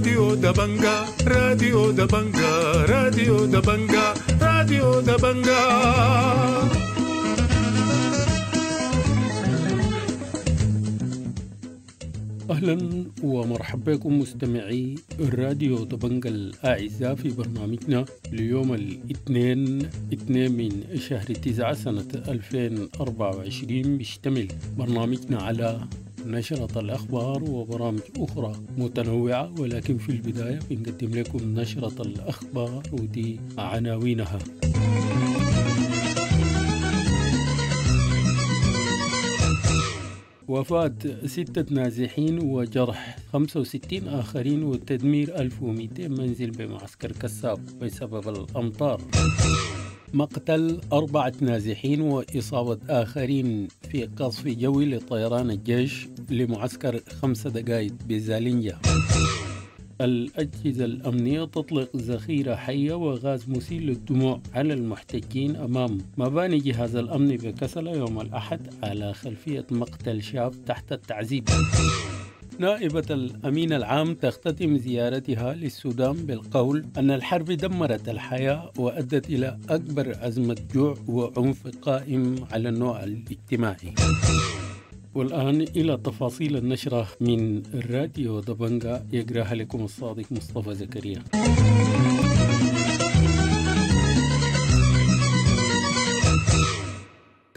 راديو دبنجا راديو دبنجا راديو دبنجا راديو دبنجا أهلا ومرحبا بكم مستمعي الراديو دبنجا الأعزاء في برنامجنا ليوم الاثنين 2 من شهر 9 سنة 2024 بيشتمل برنامجنا على نشرة الأخبار وبرامج أخرى متنوعة ولكن في البداية بنقدم لكم نشرة الأخبار ودي عناوينها وفاة ستة نازحين وجرح 65 آخرين وتدمير 1200 منزل بمعسكر كساب بسبب الأمطار مقتل أربعة نازحين وإصابة آخرين في قصف جوي لطيران الجيش لمعسكر خمسة دقائق بزالينجا الأجهزة الأمنية تطلق ذخيرة حية وغاز مسيل للدموع على المحتجين أمام مباني جهاز الأمن بكسلة يوم الأحد على خلفية مقتل شاب تحت التعذيب نائبة الأمين العام تختتم زيارتها للسودان بالقول أن الحرب دمرت الحياة وأدت إلى أكبر أزمة جوع وعنف قائم على النوع الاجتماعي. والآن إلى تفاصيل النشرة من راديو دبنجا يقراها لكم الصادق مصطفى زكريا.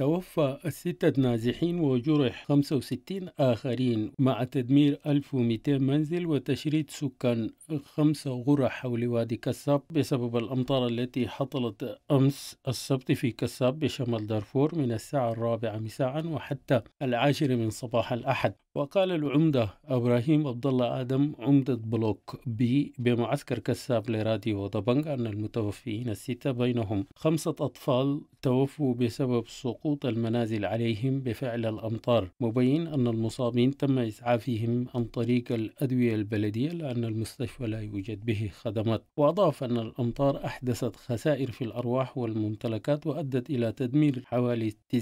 توفى ستة نازحين وجرح 65 آخرين مع تدمير 1200 منزل وتشريد سكان خمسة غرى حول وادي كساب بسبب الأمطار التي حصلت أمس السبت في كساب بشمال دارفور من الساعة الرابعة مساء وحتى العاشرة من صباح الأحد وقال العمدة إبراهيم عبد الله آدم عمدة بلوك بي بمعسكر كساب لراديو دبنج أن المتوفيين الستة بينهم خمسة أطفال توفوا بسبب سقوط المنازل عليهم بفعل الأمطار مبين أن المصابين تم إسعافهم عن طريق الأدوية البلدية لأن المستشفى لا يوجد به خدمات وأضاف أن الأمطار أحدثت خسائر في الأرواح والممتلكات وأدت إلى تدمير حوالي 90%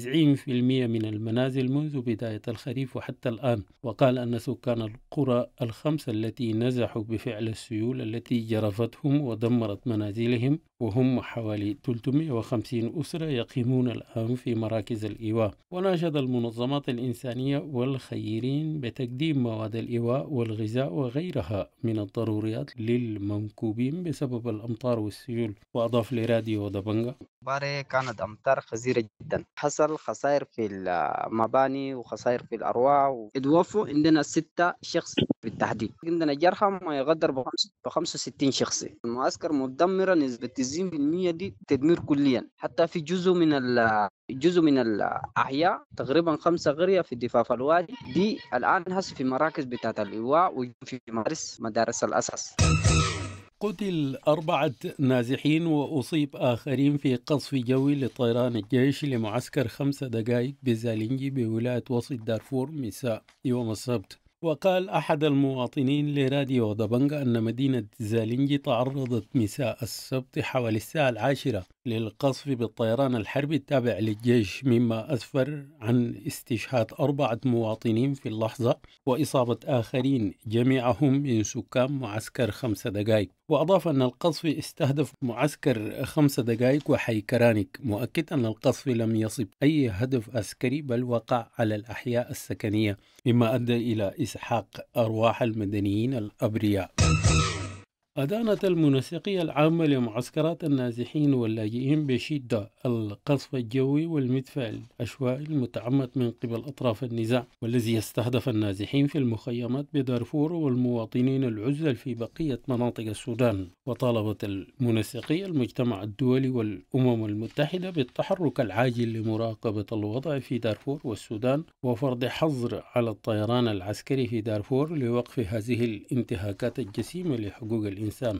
من المنازل منذ بداية الخريف وحتى الآن وقال أن سكان القرى الخمسة التي نزحوا بفعل السيول التي جرفتهم ودمرت منازلهم وهم حوالي 350 أسرة يقيمون الآن في مراكز الإيواء وناشد المنظمات الإنسانية والخيرين بتقديم مواد الإيواء والغذاء وغيرها من الضروريات للمنكوبين بسبب الأمطار والسيول وأضاف لراديو دبنجة باري كانت أمطار خزيرة جدا حصل خسائر في المباني وخسائر في الأرواح توفوا عندنا ستة شخص بالتحديد عندنا جرحى ما يقدر ب 65 شخص المعسكر مدمرة نسبة 90% دي تدمير كليا حتى في جزء من جزء من الاحياء تقريبا خمسه قريه في ضفاف الوادي دي الان هسه في مراكز بتاعت الايواء وفي مدارس مدارس الاساس قتل أربعة نازحين وأصيب آخرين في قصف جوي لطيران الجيش لمعسكر خمسة دقائق بزالينجي بولاية وسط دارفور مساء يوم السبت وقال أحد المواطنين لراديو دبنجا أن مدينة زالينجي تعرضت مساء السبت حوالي الساعة العاشرة للقصف بالطيران الحربي التابع للجيش مما أسفر عن استشهاد أربعة مواطنين في اللحظة وإصابة آخرين جميعهم من سكان معسكر خمسة دقائق وأضاف أن القصف استهدف معسكر خمس دقائق وحي كرانك مؤكد أن القصف لم يصب أي هدف عسكري بل وقع على الأحياء السكنية مما أدى إلى إسحاق أرواح المدنيين الأبرياء أدانت المنسقية العامة لمعسكرات النازحين واللاجئين بشدة القصف الجوي والمدفع العشوائي المتعمد من قبل أطراف النزاع والذي يستهدف النازحين في المخيمات بدارفور والمواطنين العزل في بقية مناطق السودان وطالبت المنسقية المجتمع الدولي والأمم المتحدة بالتحرك العاجل لمراقبة الوضع في دارفور والسودان وفرض حظر على الطيران العسكري في دارفور لوقف هذه الانتهاكات الجسيمة لحقوق الإنسان الإنسان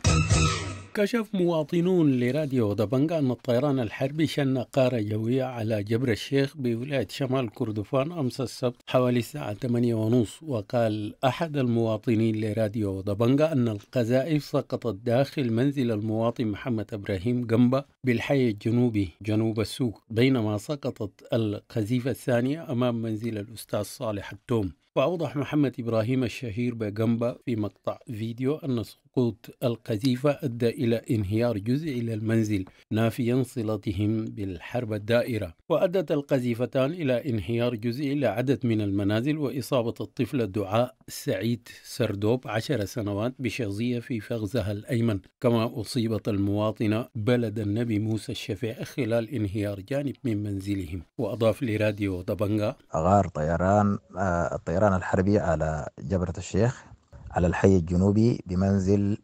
كشف مواطنون لراديو دبنجا أن الطيران الحربي شن قارة جوية على جبر الشيخ بولاية شمال كردفان أمس السبت حوالي الساعة 8 ونص وقال أحد المواطنين لراديو دبنجا أن القذائف سقطت داخل منزل المواطن محمد إبراهيم جنبه بالحي الجنوبي جنوب السوق بينما سقطت القذيفة الثانية أمام منزل الأستاذ صالح التوم وأوضح محمد إبراهيم الشهير بجنبه في مقطع فيديو أن سقوط القذيفة أدى إلى انهيار جزء إلى المنزل نافيا صلتهم بالحرب الدائرة وأدت القذيفتان إلى انهيار جزء إلى عدد من المنازل وإصابة الطفلة دعاء سعيد سردوب عشر سنوات بشظية في فخذها الأيمن كما أصيبت المواطنة بلد النبي موسى الشفيع خلال انهيار جانب من منزلهم وأضاف لراديو دبنجا أغار طيران آه، الطيران الحربي على جبرة الشيخ على الحي الجنوبي بمنزل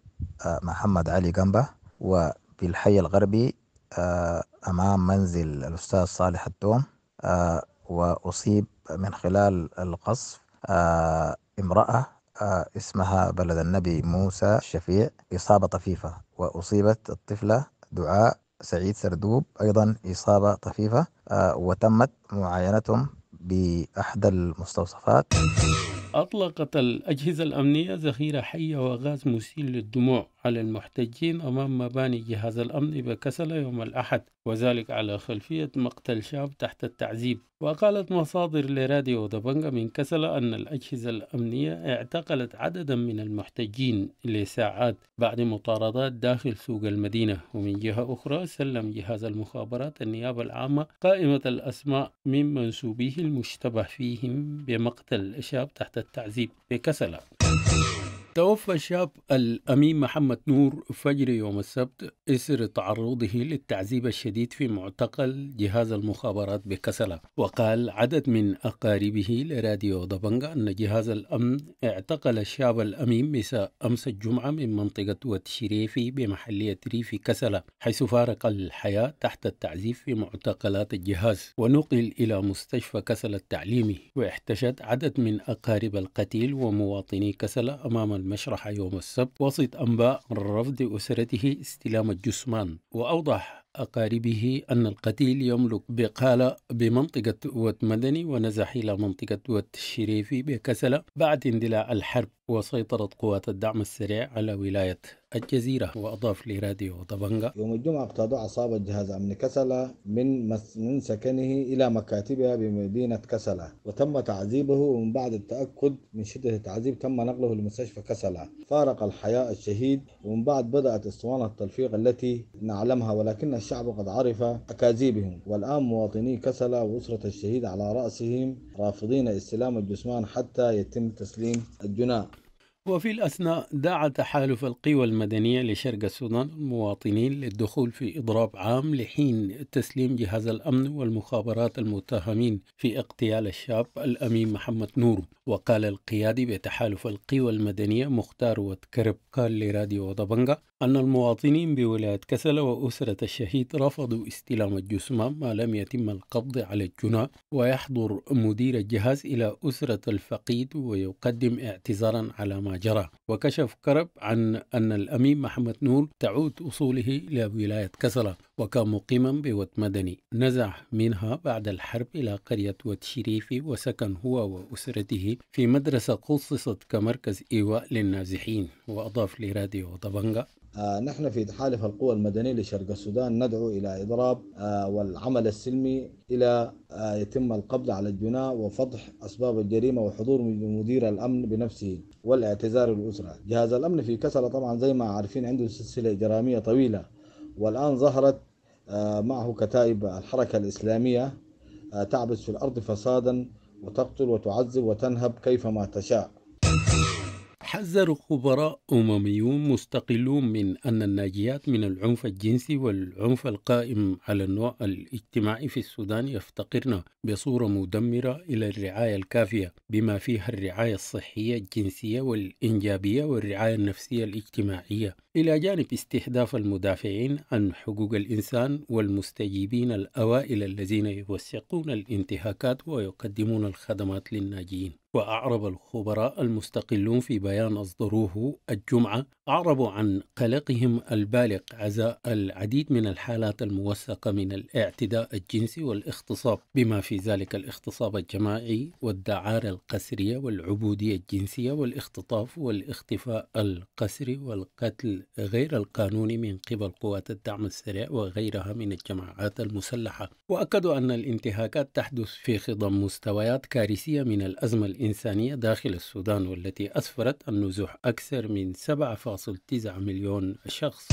آه، محمد علي قنبة وبالحي الغربي آه، أمام منزل الأستاذ صالح التوم آه، وأصيب من خلال القصف امرأة اسمها بلد النبي موسى الشفيع إصابة طفيفة وأصيبت الطفلة دعاء سعيد سردوب أيضا إصابة طفيفة وتمت معاينتهم بأحدى المستوصفات أطلقت الأجهزة الأمنية ذخيرة حية وغاز مسيل للدموع على المحتجين أمام مباني جهاز الأمن بكسلة يوم الأحد وذلك على خلفية مقتل شاب تحت التعذيب وقالت مصادر لراديو دبنجا من كسلة أن الأجهزة الأمنية اعتقلت عددا من المحتجين لساعات بعد مطاردات داخل سوق المدينة ومن جهة أخرى سلم جهاز المخابرات النيابة العامة قائمة الأسماء من منسوبيه المشتبه فيهم بمقتل شاب تحت التعذيب بكسلة توفى الشاب الأمين محمد نور فجر يوم السبت إثر تعرضه للتعذيب الشديد في معتقل جهاز المخابرات بكسلة وقال عدد من أقاربه لراديو دبنجا أن جهاز الأمن اعتقل الشاب الأمين مساء أمس الجمعة من منطقة وتشريفي بمحلية ريفي كسلة حيث فارق الحياة تحت التعذيب في معتقلات الجهاز ونقل إلى مستشفى كسلة التعليمي واحتشد عدد من أقارب القتيل ومواطني كسلة أمام المشرحة يوم السبت وسط أنباء من رفض أسرته استلام الجثمان وأوضح أقاربه أن القتيل يملك بقالة بمنطقة وات مدني ونزح إلى منطقة وات الشريفي بكسلة بعد اندلاع الحرب وسيطرت قوات الدعم السريع على ولاية الجزيرة وأضاف لراديو طبنجة يوم الجمعة اقتضى عصابة جهاز أمن كسلة من من سكنه إلى مكاتبها بمدينة كسلة وتم تعذيبه ومن بعد التأكد من شدة التعذيب تم نقله لمستشفى كسلة فارق الحياة الشهيد ومن بعد بدأت اسطوانة التلفيق التي نعلمها ولكن الشعب قد عرف أكاذيبهم والآن مواطني كسلا وأسرة الشهيد على رأسهم رافضين استلام الجثمان حتى يتم تسليم الجناء وفي الأثناء دعا تحالف القوى المدنية لشرق السودان المواطنين للدخول في إضراب عام لحين تسليم جهاز الأمن والمخابرات المتهمين في اغتيال الشاب الأمين محمد نور وقال القيادي بتحالف القوى المدنية مختار وتكرب قال لراديو ودبنجا أن المواطنين بولاية كسلة وأسرة الشهيد رفضوا استلام الجثمان ما لم يتم القبض على الجنى ويحضر مدير الجهاز إلى أسرة الفقيد ويقدم اعتذارا على ما جرى وكشف كرب عن أن الأمين محمد نور تعود أصوله إلى ولاية كسلة وكان مقيما بوت مدني نزح منها بعد الحرب إلى قرية وت شريفي وسكن هو وأسرته في مدرسة خصصت كمركز إيواء للنازحين وأضاف لراديو طبنجة آه نحن في تحالف القوى المدنية لشرق السودان ندعو إلى إضراب آه والعمل السلمي إلى آه يتم القبض على الجناة وفضح أسباب الجريمة وحضور مدير الأمن بنفسه والاعتذار للأسرة جهاز الأمن في كسلة طبعا زي ما عارفين عنده سلسلة إجرامية طويلة والآن ظهرت آه، معه كتائب الحركة الإسلامية آه، تعبث في الأرض فسادا وتقتل وتعذب وتنهب كيفما تشاء حذر خبراء أمميون مستقلون من أن الناجيات من العنف الجنسي والعنف القائم على النوع الاجتماعي في السودان يفتقرن بصورة مدمرة إلى الرعاية الكافية بما فيها الرعاية الصحية الجنسية والإنجابية والرعاية النفسية الاجتماعية إلى جانب استهداف المدافعين عن حقوق الإنسان والمستجيبين الأوائل الذين يوثقون الانتهاكات ويقدمون الخدمات للناجين وأعرب الخبراء المستقلون في بيان أصدروه الجمعة أعربوا عن قلقهم البالغ عزاء العديد من الحالات الموثقة من الاعتداء الجنسي والاغتصاب بما في ذلك الاغتصاب الجماعي والدعارة القسرية والعبودية الجنسية والاختطاف والاختفاء القسري والقتل غير القانوني من قبل قوات الدعم السريع وغيرها من الجماعات المسلحة وأكدوا أن الانتهاكات تحدث في خضم مستويات كارثية من الأزمة الإنسانية الإنسانية داخل السودان والتي أسفرت النزوح أكثر من 7.9 مليون شخص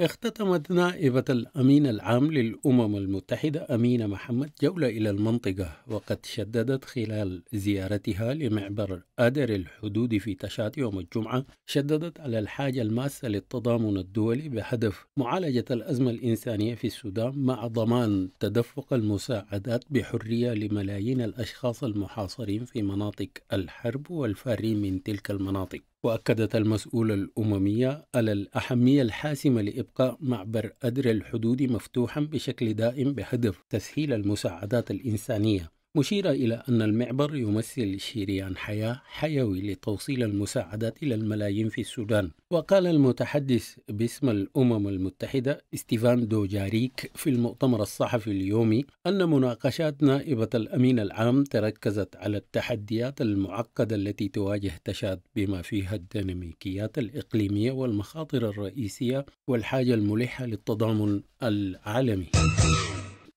اختتمت نائبة الأمين العام للأمم المتحدة أمينة محمد جولة إلى المنطقة وقد شددت خلال زيارتها لمعبر أدر الحدود في تشات يوم الجمعة شددت على الحاجة الماسة للتضامن الدولي بهدف معالجة الأزمة الإنسانية في السودان مع ضمان تدفق المساعدات بحرية لملايين الأشخاص المحاصرين في مناطق الحرب والفارين من تلك المناطق وأكدت المسؤولة الأممية على الأهمية الحاسمة لإبقاء معبر أدر الحدود مفتوحا بشكل دائم بهدف تسهيل المساعدات الإنسانية مشيرة إلى أن المعبر يمثل شريان حياة حيوي لتوصيل المساعدات إلى الملايين في السودان وقال المتحدث باسم الأمم المتحدة ستيفان دوجاريك في المؤتمر الصحفي اليومي أن مناقشات نائبة الأمين العام تركزت على التحديات المعقدة التي تواجه تشاد بما فيها الديناميكيات الإقليمية والمخاطر الرئيسية والحاجة الملحة للتضامن العالمي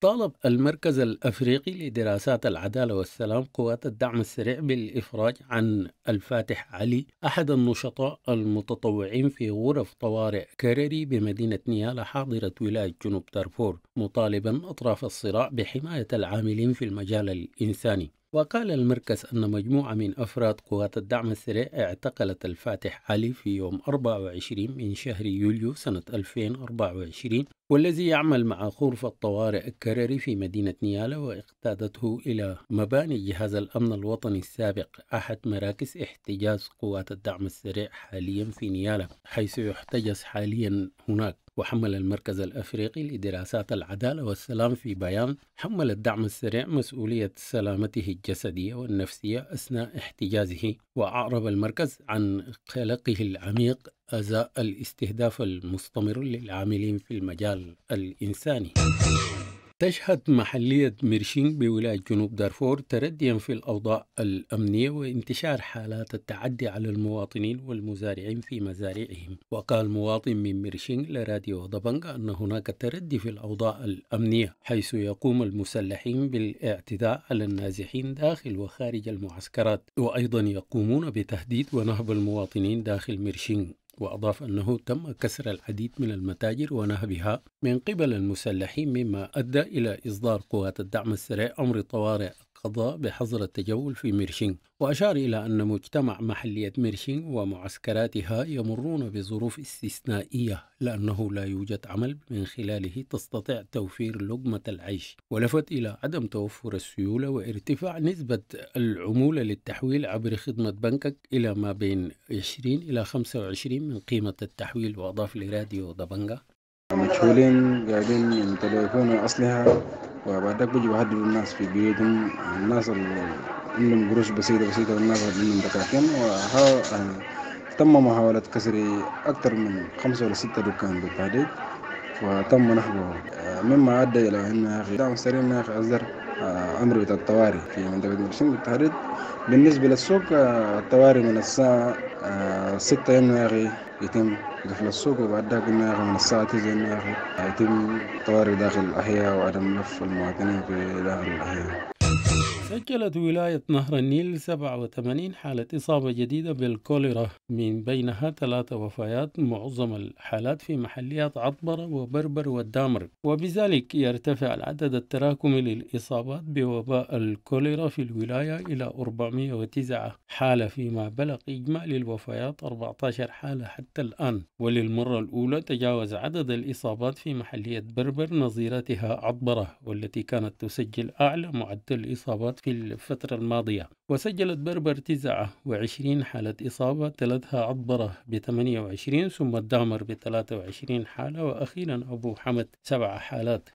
طالب المركز الأفريقي لدراسات العدالة والسلام قوات الدعم السريع بالإفراج عن الفاتح علي أحد النشطاء المتطوعين في غرف طوارئ كرري بمدينة نيالا حاضرة ولاية جنوب دارفور مطالبا أطراف الصراع بحماية العاملين في المجال الإنساني وقال المركز أن مجموعة من أفراد قوات الدعم السريع اعتقلت الفاتح علي في يوم 24 من شهر يوليو سنة 2024 والذي يعمل مع غرفة طوارئ الكرري في مدينة نيالا واقتادته إلى مباني جهاز الأمن الوطني السابق أحد مراكز احتجاز قوات الدعم السريع حاليا في نيالا حيث يحتجز حاليا هناك وحمل المركز الأفريقي لدراسات العدالة والسلام في بيان حمل الدعم السريع مسؤولية سلامته الجسدية والنفسية أثناء احتجازه وأعرب المركز عن قلقه العميق أزاء الاستهداف المستمر للعاملين في المجال الإنساني تشهد محلية ميرشينغ بولاية جنوب دارفور ترديا في الأوضاع الأمنية وانتشار حالات التعدي على المواطنين والمزارعين في مزارعهم وقال مواطن من ميرشينغ لراديو دبنج أن هناك تردي في الأوضاع الأمنية حيث يقوم المسلحين بالاعتداء على النازحين داخل وخارج المعسكرات وأيضا يقومون بتهديد ونهب المواطنين داخل ميرشينغ وأضاف أنه تم كسر العديد من المتاجر ونهبها من قبل المسلحين مما أدى إلى إصدار قوات الدعم السريع أمر طوارئ القضاء بحظر التجول في ميرشينغ وأشار إلى أن مجتمع محلية ميرشينغ ومعسكراتها يمرون بظروف استثنائية لأنه لا يوجد عمل من خلاله تستطيع توفير لقمة العيش ولفت إلى عدم توفر السيولة وارتفاع نسبة العمولة للتحويل عبر خدمة بنكك إلى ما بين 20 إلى 25 من قيمة التحويل وأضاف لراديو دبنجا مجهولين قاعدين يمتلكون أصلها وبعد ذاك بيجي بهدد الناس في بيوتهم الناس اللي عندهم قروش بسيطة بسيطة والناس اللي عندهم دكاكين وها تم محاولة كسر أكثر من خمسة ولا ستة دكان بالتحديد وتم نحبه مما أدى إلى أن أخي دعم سريع أن أخي أصدر أمر الطوارئ في منطقة مرسين بالتحديد بالنسبة للسوق الطوارئ من الساعة 6 آه، يناير يتم دخل السوق وبعد ذاك يناير من الساعة 9 يناير آه، يتم طوارئ داخل الأحياء وعدم لف المواطنين في داخل الأحياء سجلت ولاية نهر النيل 87 حالة إصابة جديدة بالكوليرا من بينها ثلاثة وفيات معظم الحالات في محليات عطبرة وبربر والدامر وبذلك يرتفع العدد التراكمي للإصابات بوباء الكوليرا في الولاية إلى 409 حالة فيما بلغ إجمالي الوفيات 14 حالة حتى الآن وللمرة الأولى تجاوز عدد الإصابات في محلية بربر نظيرتها عطبرة والتي كانت تسجل أعلى معدل الإصابات في الفترة الماضية وسجلت بربر 29 حالة إصابة تلتها عطبرة ب 28 ثم الدامر ب 23 حالة وأخيرا أبو حمد سبع حالات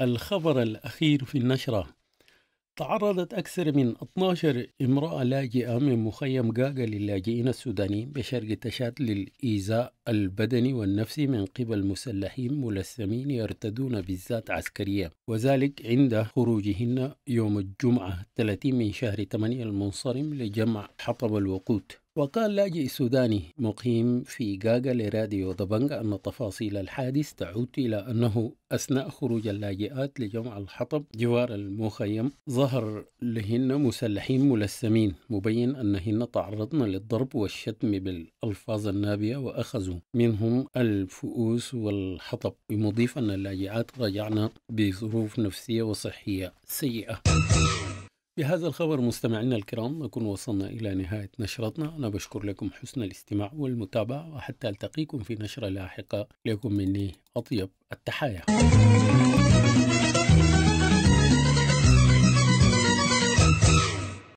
الخبر الأخير في النشرة تعرضت أكثر من 12 امرأة لاجئة من مخيم غاغا للاجئين السودانيين بشرق تشاد للإيذاء البدني والنفسي من قبل مسلحين ملثمين يرتدون بالذات عسكرية وذلك عند خروجهن يوم الجمعة 30 من شهر 8 المنصرم لجمع حطب الوقود وقال لاجئ سوداني مقيم في جاجا لراديو دبنغ أن تفاصيل الحادث تعود إلى أنه أثناء خروج اللاجئات لجمع الحطب جوار المخيم ظهر لهن مسلحين ملثمين مبين أنهن تعرضن للضرب والشتم بالألفاظ النابية وأخذوا منهم الفؤوس والحطب مضيفا أن اللاجئات رجعن بظروف نفسية وصحية سيئة بهذا الخبر مستمعينا الكرام نكون وصلنا إلى نهاية نشرتنا أنا بشكر لكم حسن الاستماع والمتابعة وحتى ألتقيكم في نشرة لاحقة لكم مني أطيب التحايا